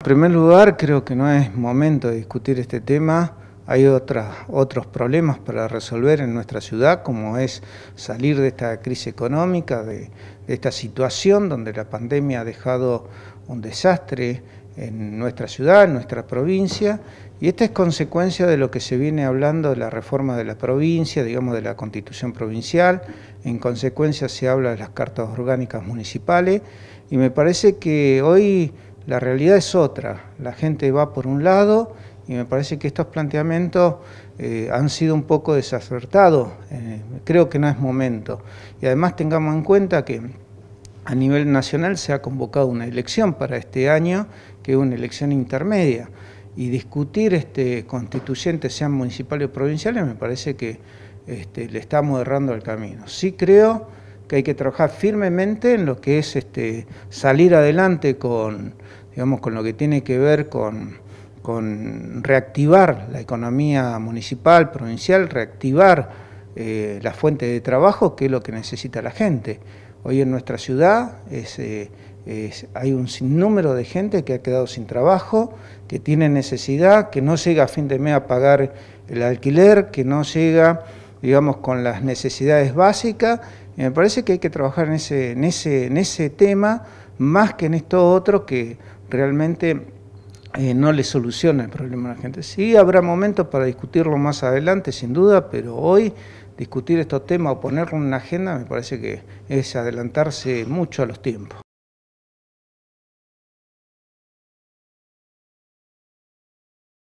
En primer lugar, creo que no es momento de discutir este tema. Hay otros problemas para resolver en nuestra ciudad, como es salir de esta crisis económica, de, de esta situación donde la pandemia ha dejado un desastre en nuestra ciudad, en nuestra provincia, y esta es consecuencia de lo que se viene hablando de la reforma de la provincia, digamos de la constitución provincial, en consecuencia se habla de las cartas orgánicas municipales, y me parece que hoy la realidad es otra, la gente va por un lado y me parece que estos planteamientos eh, han sido un poco desacertados, eh, creo que no es momento. Y además tengamos en cuenta que a nivel nacional se ha convocado una elección para este año, que es una elección intermedia, y discutir este constituyentes, sean municipales o provinciales, me parece que este, le estamos errando el camino. Sí creo que hay que trabajar firmemente en lo que es este, salir adelante con, digamos, con lo que tiene que ver con, reactivar la economía municipal, provincial, reactivar eh, la fuente de trabajo, que es lo que necesita la gente. Hoy en nuestra ciudad eh, hay un sinnúmero de gente que ha quedado sin trabajo, que tiene necesidad, que no llega a fin de mes a pagar el alquiler, que no llega digamos, con las necesidades básicas. Y me parece que hay que trabajar en ese, en ese, en ese tema más que en esto otro que realmente eh, no le soluciona el problema a la gente. Sí habrá momentos para discutirlo más adelante, sin duda, pero hoy discutir estos temas o ponerlo en una agenda me parece que es adelantarse mucho a los tiempos.